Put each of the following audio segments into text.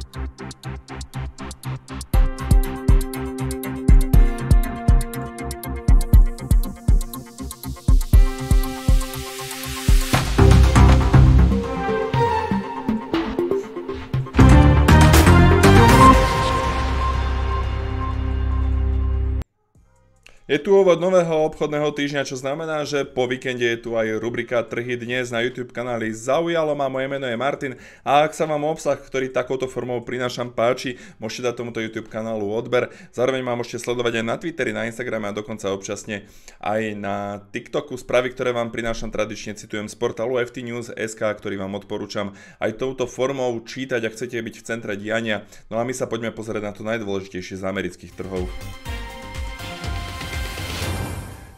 Thank you. Je tu úvod nového obchodného týždňa, čo znamená, že po víkende je tu aj rubrika Trhy dnes na YouTube kanáli Zaujalo ma, moje meno je Martin a ak sa vám obsah, ktorý takouto formou prinášam páči, môžete dať tomuto YouTube kanálu odber. Zároveň ma môžete sledovať aj na Twitteri, na Instagrame a dokonca občasne aj na TikToku. Správy, ktoré vám prinášam tradične, citujem z portálu FT News SK, ktorý vám odporúčam aj touto formou čítať, ak chcete byť v centre diania. No a my sa poďme pozrieť na to najdôležitejšie z amerických trhov.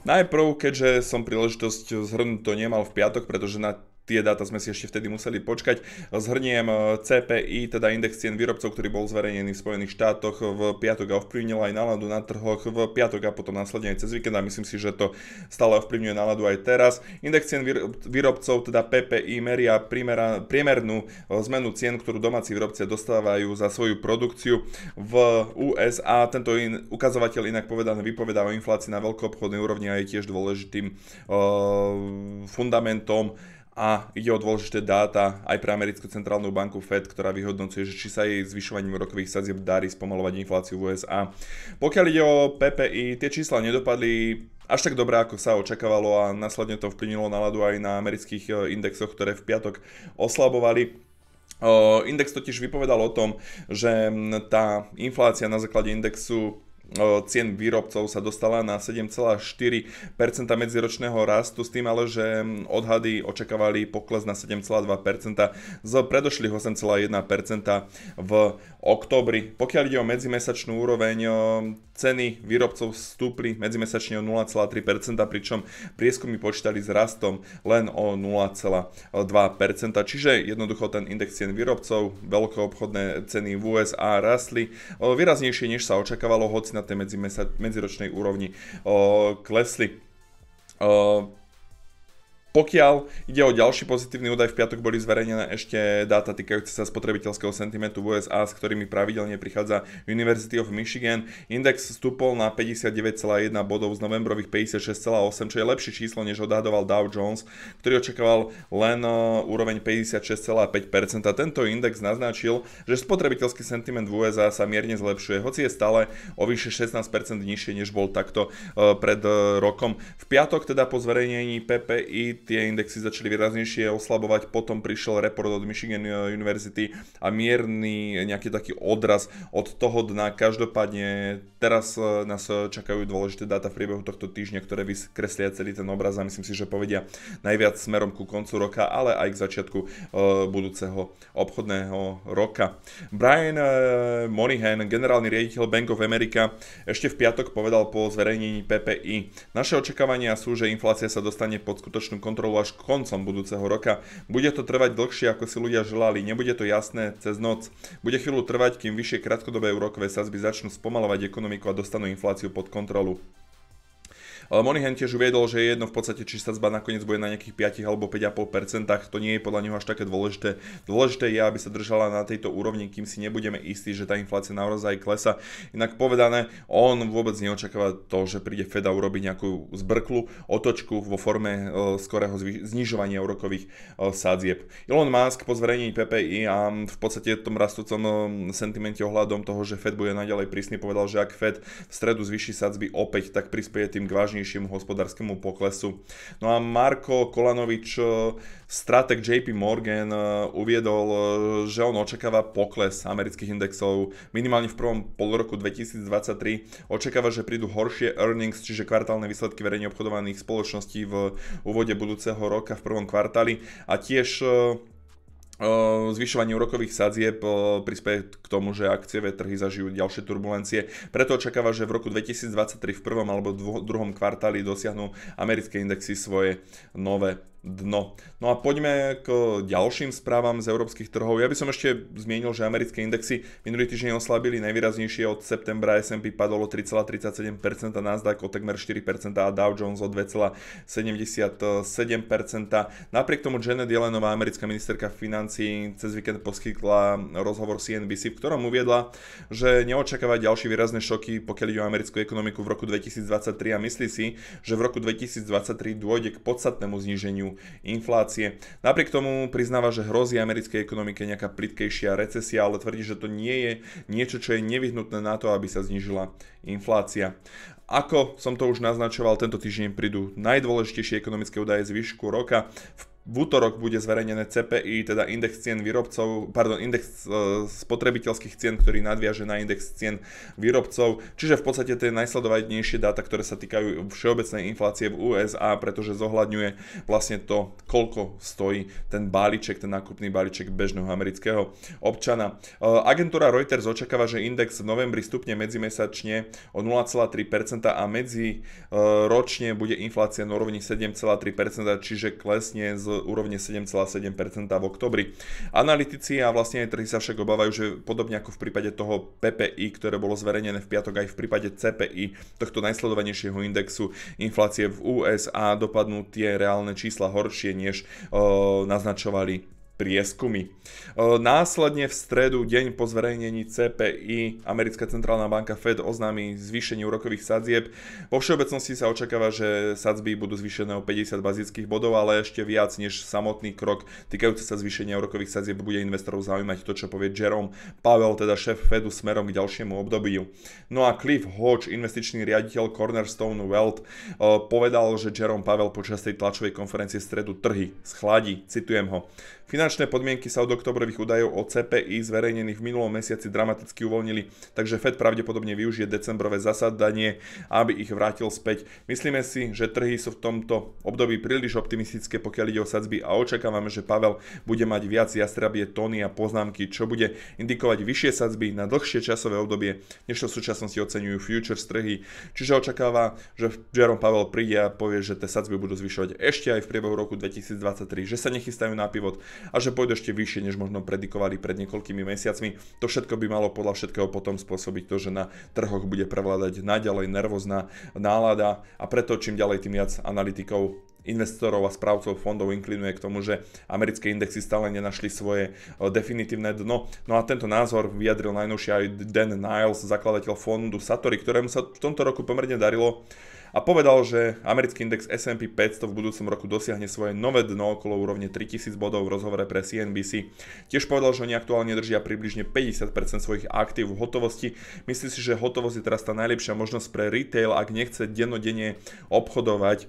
Najprv, keďže som príležitosť zhrnúť to nemal v piatok, pretože na tie dáta sme si ešte vtedy museli počkať. Zhrniem eh, CPI, teda index cien výrobcov, ktorý bol zverejnený v Spojených štátoch v piatok a ovplyvnil aj náladu na trhoch v piatok a potom následne aj cez víkend a myslím si, že to stále ovplyvňuje náladu aj teraz. Index cien výrobcov, teda PPI, meria primera, priemernú eh, zmenu cien, ktorú domáci výrobcia dostávajú za svoju produkciu v USA. Tento in, ukazovateľ inak povedané vypovedá o inflácii na veľkoobchodnej úrovni a je tiež dôležitým uh, fundamentom a ide o dôležité dáta aj pre americkú centrálnu banku Fed, ktorá vyhodnocuje, že či sa jej zvyšovaním rokových sadzieb darí spomalovať infláciu v USA. Pokiaľ ide o PPI, tie čísla nedopadli až tak dobré, ako sa očakávalo a následne to vplynilo náladu aj na amerických e, indexoch, ktoré v piatok oslabovali. Index totiž vypovedal o tom, že tá inflácia na základe indexu cien výrobcov sa dostala na 7,4% medziročného rastu, s tým ale, že odhady očakávali pokles na 7,2% z predošlých 8,1% v oktobri. Pokiaľ ide o medzimesačnú úroveň, ceny výrobcov stúpli medzimesačne o 0,3%, pričom prieskumy počítali s rastom len o 0,2%. Čiže jednoducho ten index cien výrobcov, veľké obchodné ceny v USA rastli výraznejšie, než sa očakávalo, hoci na tej medziročnej úrovni klesli. Pokiaľ ide o ďalší pozitívny údaj, v piatok boli zverejnené ešte dáta týkajúce sa spotrebiteľského sentimentu v USA, s ktorými pravidelne prichádza University of Michigan. Index stúpol na 59,1 bodov z novembrových 56,8, čo je lepšie číslo, než odhadoval Dow Jones, ktorý očakával len e, úroveň 56,5%. Tento index naznačil, že spotrebiteľský sentiment v USA sa mierne zlepšuje, hoci je stále o vyše 16% nižšie, než bol takto e, pred e, rokom. V piatok teda po zverejnení PPI tie indexy začali výraznejšie oslabovať, potom prišiel report od Michigan eh, University a mierny eh, nejaký taký odraz od toho dna. Každopádne teraz eh, nás čakajú dôležité dáta v priebehu tohto týždňa, ktoré vyskreslia celý ten obraz a myslím si, že povedia najviac smerom ku koncu roka, ale aj k začiatku budúceho obchodného roka. Brian Monihan, generálny riaditeľ Bank of America, ešte v piatok povedal po zverejnení PPI. Naše očakávania sú, že inflácia sa dostane pod skutočnú kontrolu kontrolu až koncom budúceho roka. Bude to trvať dlhšie, ako si ľudia želali, nebude to jasné cez noc. Bude chvíľu trvať, kým vyššie krátkodobé úrokové sazby začnú spomalovať ekonomiku a dostanú infláciu pod kontrolu. Monihan tiež uviedol, že je jedno v podstate, či sadzba nakoniec bude na nejakých 5 alebo 5,5%, to nie je podľa neho až také dôležité. Dôležité je, aby sa držala na tejto úrovni, kým si nebudeme istí, že tá inflácia naozaj klesa. Inak povedané, on vôbec neočakáva to, že príde Fed a nejakú zbrklu otočku vo forme e, skorého znižovania úrokových e, sadzieb. Elon Musk po zverejnení PPI a v podstate tom rastúcom e, sentimente ohľadom toho, že Fed bude naďalej prísny, povedal, že ak Fed v stredu zvýši sadzby opäť, tak prispieje tým k vážnej najvýraznejšiemu hospodárskému poklesu. No a Marko Kolanovič, e, stratek JP Morgan, e, uviedol, e, že on očakáva pokles amerických indexov minimálne v prvom roku 2023. Očakáva, že prídu horšie earnings, čiže kvartálne výsledky verejne obchodovaných spoločností v úvode budúceho roka v prvom kvartáli a tiež zvyšovanie úrokových sadzieb prispieje k tomu, že akciové trhy zažijú ďalšie turbulencie. Preto očakáva, že v roku 2023 v prvom alebo druhom kvartáli dosiahnu americké indexy svoje nové dno. No a poďme k ďalším správam z európskych trhov. Ja by som ešte zmienil, že americké indexy minulý týždeň oslabili najvýraznejšie od septembra. S&P padolo 3,37%, Nasdaq o takmer 4% a Dow Jones o 2,77%. Napriek tomu Janet Yellenová, americká ministerka financí, cez víkend poskytla rozhovor CNBC, v ktorom uviedla, že neočakáva ďalšie výrazné šoky, pokiaľ ide o americkú ekonomiku v roku 2023 a myslí si, že v roku 2023 dôjde k podstatnému zníženiu inflácie. Napriek tomu priznáva, že hrozí americkej ekonomike nejaká plitkejšia recesia, ale tvrdí, že to nie je niečo, čo je nevyhnutné na to, aby sa znížila inflácia. Ako som to už naznačoval, tento týždeň prídu najdôležitejšie ekonomické údaje z výšku roka. V v útorok bude zverejnené CPI, teda index cien výrobcov, pardon, index e, spotrebiteľských cien, ktorý nadviaže na index cien výrobcov, čiže v podstate tie najsledovanejšie dáta, ktoré sa týkajú všeobecnej inflácie v USA, pretože zohľadňuje vlastne to, koľko stojí ten balíček, ten nákupný balíček bežného amerického občana. E, agentúra Reuters očakáva, že index v novembri stupne medzimesačne o 0,3% a medzi e, ročne bude inflácia na úrovni 7,3%, čiže klesne z úrovne 7,7% v oktobri. Analytici a vlastne aj trhy sa však obávajú, že podobne ako v prípade toho PPI, ktoré bolo zverejnené v piatok, aj v prípade CPI, tohto najsledovanejšieho indexu inflácie v USA, dopadnú tie reálne čísla horšie, než o, eh, naznačovali prieskumy. E, následne v stredu, deň po zverejnení CPI, Americká centrálna banka Fed oznámi zvýšenie úrokových sadzieb. Vo všeobecnosti sa očakáva, že sadzby budú zvýšené o 50 bazických bodov, ale ešte viac než samotný krok týkajúci sa zvýšenia úrokových sadzieb bude investorov zaujímať to, čo povie Jerome Powell, teda šéf Fedu smerom k ďalšiemu obdobiu. No a Cliff Hodge, investičný riaditeľ Cornerstone Wealth, e, povedal, že Jerome Powell počas tej tlačovej konferencie stredu trhy schladí. Citujem ho. Finanč Finančné podmienky sa od oktobrových údajov o CPI zverejnených v minulom mesiaci dramaticky uvoľnili, takže Fed pravdepodobne využije decembrové zasadanie, aby ich vrátil späť. Myslíme si, že trhy sú v tomto období príliš optimistické, pokiaľ ide o sadzby a očakávame, že Pavel bude mať viac jastrabie tóny a poznámky, čo bude indikovať vyššie sadzby na dlhšie časové obdobie, než to v súčasnosti oceňujú futures trhy. Čiže očakáva, že Jerome Pavel príde a povie, že tie sadzby budú zvyšovať ešte aj v priebehu roku 2023, že sa nechystajú na pivot a že pôjde ešte vyššie, než možno predikovali pred niekoľkými mesiacmi. To všetko by malo podľa všetkého potom spôsobiť to, že na trhoch bude prevládať naďalej nervózna nálada a preto čím ďalej tým viac analytikov investorov a správcov fondov inklinuje k tomu, že americké indexy stále nenašli svoje eh, definitívne dno. No a tento názor vyjadril najnovšie aj Dan Niles, zakladateľ fondu Satori, ktorému sa v tomto roku pomerne darilo a povedal, že americký index S&P 500 v budúcom roku dosiahne svoje nové dno okolo úrovne 3000 bodov v rozhovore pre CNBC. Tiež povedal, že oni aktuálne držia približne 50% svojich aktív v hotovosti. Myslí si, že hotovosť je teraz tá najlepšia možnosť pre retail, ak nechce dennodenne obchodovať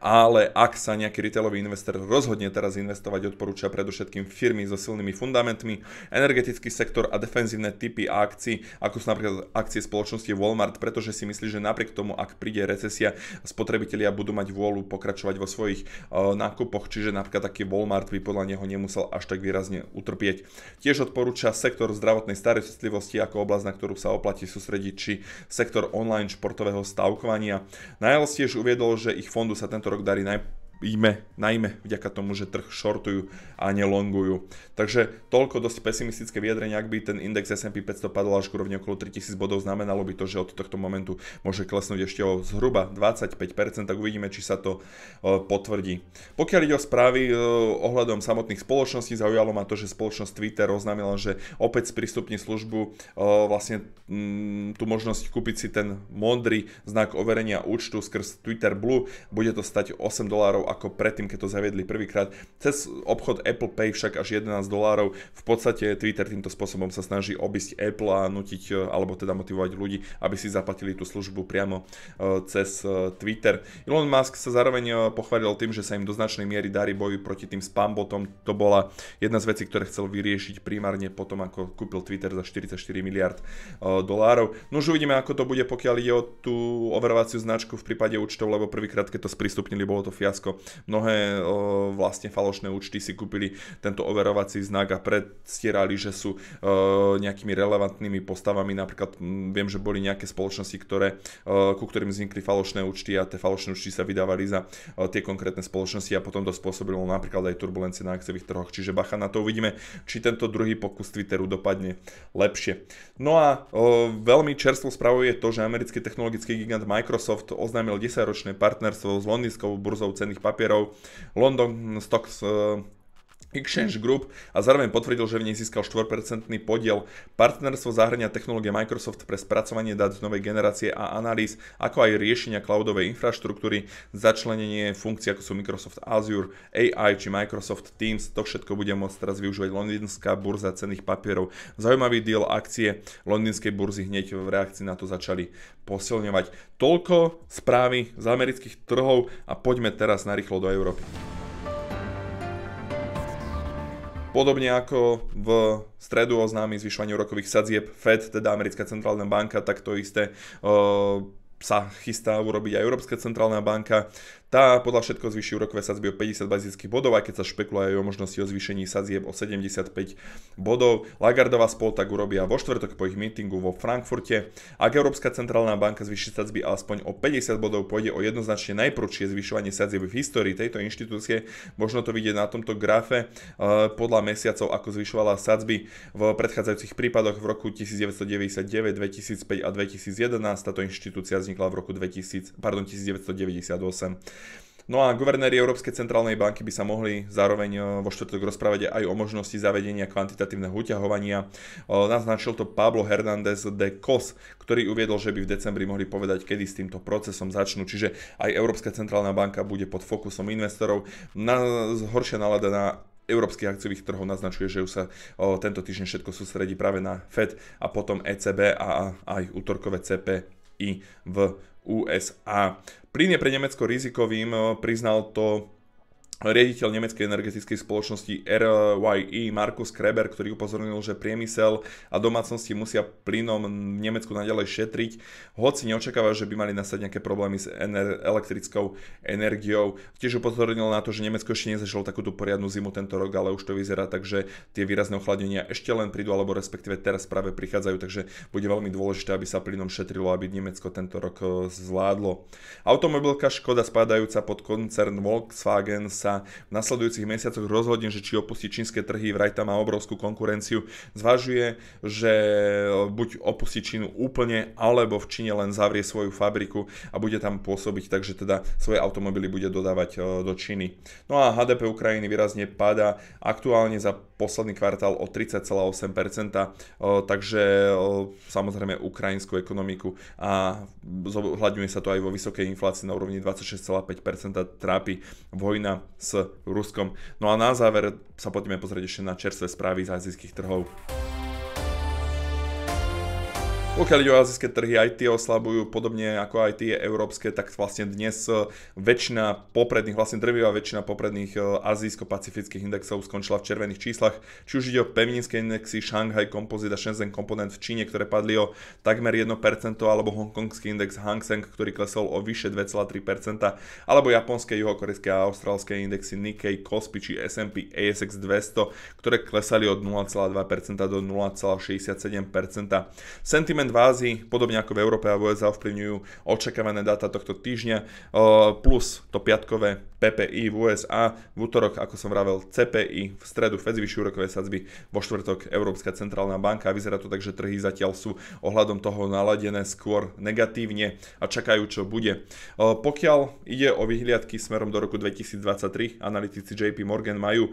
ale ak sa nejaký retailový investor rozhodne teraz investovať, odporúča predovšetkým firmy so silnými fundamentmi, energetický sektor a defenzívne typy akcií, ako sú napríklad akcie spoločnosti Walmart, pretože si myslí, že napriek tomu, ak príde recesia, spotrebitelia budú mať vôľu pokračovať vo svojich uh, nákupoch, čiže napríklad taký Walmart by podľa neho nemusel až tak výrazne utrpieť. Tiež odporúča sektor zdravotnej starostlivosti ako oblasť, na ktorú sa oplatí sústrediť, či sektor online športového stavkovania. Najles tiež uviedol, že ich fondu sa sa tento rok darí naj, ime, najmä vďaka tomu, že trh shortujú a nelongujú. Takže toľko dosť pesimistické vyjadrenie, ak by ten index S&P 500 padol až k úrovni okolo 3000 bodov, znamenalo by to, že od tohto momentu môže klesnúť ešte o zhruba 25%, tak uvidíme, či sa to e, potvrdí. Pokiaľ ide o správy e, ohľadom samotných spoločností, zaujalo ma to, že spoločnosť Twitter oznámila, že opäť sprístupní službu e, vlastne mm, tú možnosť kúpiť si ten modrý znak overenia účtu skrz Twitter Blue. Bude to stať 8 dolárov ako predtým, keď to zaviedli prvýkrát. Cez obchod Apple Pay však až 11 dolárov. V podstate Twitter týmto spôsobom sa snaží obísť Apple a nutiť, e, alebo teda motivovať ľudí, aby si zaplatili tú službu priamo e, cez e, Twitter. Elon Musk sa zároveň pochválil tým, že sa im do značnej miery darí boju proti tým spambotom. To bola jedna z vecí, ktoré chcel vyriešiť primárne potom, ako kúpil Twitter za 44 miliard dolárov. No už uvidíme, ako to bude, pokiaľ ide o tú overovaciu značku v prípade účtov, lebo prvýkrát, keď to sprístupnili, bolo to fiasko mnohé Mnohé vlastne falošné účty si kúpili tento overovací znak a predstierali, že sú nejakými relevantnými postavami. Napríklad viem, že boli nejaké spoločnosti, ktoré, ku ktorým vznikli falošné účty a tie falošné účty sa vydávali za tie konkrétne spoločnosti a potom to spôsobilo napríklad aj turbulencie na akciových trhoch. Čiže bacha na to uvidíme, či tento druhý pokus Twitteru dopadne lepšie. No a veľmi čerstvo správou je to, že americký technologický gigant Microsoft oznámil 10-ročné partnerstvo s londýnskou burzou cených papierov. London Stocks eh, Exchange Group a zároveň potvrdil, že v nej získal 4% podiel. Partnerstvo zahrania technológie Microsoft pre spracovanie dát novej generácie a analýz, ako aj riešenia cloudovej infraštruktúry, začlenenie funkcií ako sú Microsoft Azure, AI či Microsoft Teams. To všetko bude môcť teraz využívať londýnska burza cenných papierov. Zaujímavý diel akcie londýnskej burzy hneď v reakcii na to začali posilňovať. Toľko správy z amerických trhov a poďme teraz narýchlo do Európy. Podobne ako v stredu oznámi zvyšovanie úrokových sadzieb Fed, teda americká centrálna banka, tak to isté eh, sa chystá urobiť aj Európska centrálna banka. Tá podľa všetko zvyší úrokové sadzby o 50 bazických bodov, aj keď sa špekuluje o možnosti o zvýšení sadzieb o 75 bodov. Lagardová spol tak urobia vo štvrtok po ich mítingu vo Frankfurte. Ak Európska centrálna banka zvýši sadzby aspoň o 50 bodov, pôjde o jednoznačne najprúčšie zvyšovanie sadzieb v histórii tejto inštitúcie. Možno to vidieť na tomto grafe eh, podľa mesiacov, ako zvyšovala sadzby v predchádzajúcich prípadoch v roku 1999, 2005 a 2011. Táto inštitúcia vznikla v roku 2000, pardon, 1998. No a guvernéri Európskej centrálnej banky by sa mohli zároveň e, vo štvrtok rozprávať aj o možnosti zavedenia kvantitatívneho uťahovania. E, naznačil to Pablo Hernández de Cos, ktorý uviedol, že by v decembri mohli povedať, kedy s týmto procesom začnú. Čiže aj Európska centrálna banka bude pod fokusom investorov. Na, horšia nálada na európskych akciových trhov naznačuje, že už sa o, e, tento týždeň všetko sústredí práve na FED a potom ECB a, a aj útorkové CP i v USA. Plyn je pre Nemecko rizikovým, e, priznal to riaditeľ nemeckej energetickej spoločnosti RYE Markus Kreber, ktorý upozornil, že priemysel a domácnosti musia plynom v Nemecku naďalej šetriť, hoci neočakáva, že by mali nastať nejaké problémy s ener- elektrickou energiou. Tiež upozornil na to, že Nemecko ešte nezažilo takúto poriadnu zimu tento rok, ale už to vyzerá takže tie výrazné ochladenia ešte len prídu, alebo respektíve teraz práve prichádzajú, takže bude veľmi dôležité, aby sa plynom šetrilo, aby Nemecko tento rok eh, zvládlo. Automobilka Škoda spadajúca pod koncern Volkswagen sa sa v nasledujúcich mesiacoch rozhodne, že či opustí čínske trhy, vraj tam má obrovskú konkurenciu, zvažuje, že e, buď opustí Čínu úplne, alebo v Číne len zavrie svoju fabriku a bude tam pôsobiť, takže teda svoje automobily bude dodávať e, do Číny. No a HDP Ukrajiny výrazne padá aktuálne za posledný kvartál o 30,8%, e, takže samozrejme ukrajinskú ekonomiku a zohľadňuje sa to aj vo vysokej inflácii na úrovni 26,5% trápi vojna s Ruskom. No a na záver sa poďme pozrieť ešte na čerstvé správy z azijských trhov. Pokiaľ ide o azijské trhy, aj tie oslabujú, podobne ako aj tie európske, tak vlastne dnes e, väčšina popredných, vlastne drvivá väčšina popredných e, azijsko-pacifických indexov skončila v červených číslach. Či už ide o pevninské indexy, Shanghai Composite a Shenzhen Component v Číne, ktoré padli o takmer 1%, alebo hongkongský index Hang Seng, ktorý klesol o vyše 2,3%, alebo japonské, juhokorejské a australské indexy Nikkei, Kospi či S&P ASX 200, ktoré klesali od 0,2% do 0,67%. Sentiment trend v Ázii, podobne ako v Európe a v USA, ovplyvňujú očakávané dáta tohto týždňa, plus to piatkové PPI v USA, v útorok, ako som vravel, CPI, v stredu Fed zvyšujú úrokové sadzby, vo štvrtok Európska centrálna banka. Vyzerá to tak, že trhy zatiaľ sú ohľadom toho naladené skôr negatívne a čakajú, čo bude. Pokiaľ ide o vyhliadky smerom do roku 2023, analytici JP Morgan majú,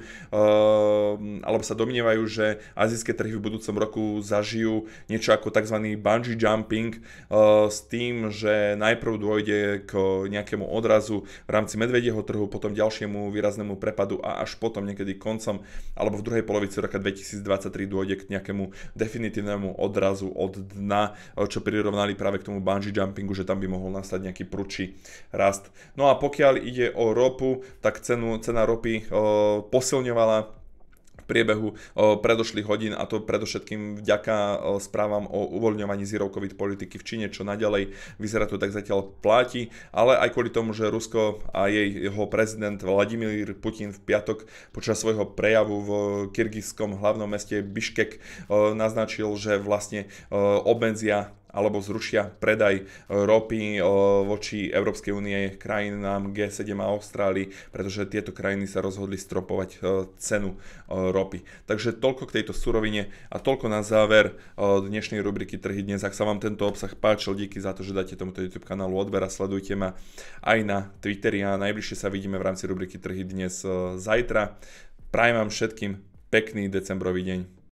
alebo sa domnievajú, že azijské trhy v budúcom roku zažijú niečo ako tzv bungee jumping uh, s tým, že najprv dôjde k nejakému odrazu v rámci medvedieho trhu, potom ďalšiemu výraznému prepadu a až potom niekedy koncom alebo v druhej polovici roka 2023 dôjde k nejakému definitívnemu odrazu od dna, uh, čo prirovnali práve k tomu bungee jumpingu, že tam by mohol nastať nejaký prúči rast. No a pokiaľ ide o ropu, tak cenu, cena ropy uh, posilňovala priebehu predošlých hodín a to predovšetkým vďaka správam o uvoľňovaní zero covid politiky v Číne, čo naďalej vyzerá to tak zatiaľ pláti, ale aj kvôli tomu, že Rusko a jej, jeho prezident Vladimír Putin v piatok počas svojho prejavu v kyrgyzskom hlavnom meste Biškek naznačil, že vlastne obmedzia alebo zrušia predaj eh, ropy eh, voči Európskej únie krajinám G7 a Austrálii, pretože tieto krajiny sa rozhodli stropovať eh, cenu ropy. Takže toľko k tejto surovine a toľko na záver dnešnej rubriky Trhy dnes. Ak sa vám tento obsah páčil, díky za to, že dáte tomuto YouTube kanálu odber a sledujte ma aj na Twitteri a najbližšie sa vidíme v rámci rubriky Trhy dnes zajtra. Prajem vám všetkým pekný decembrový deň.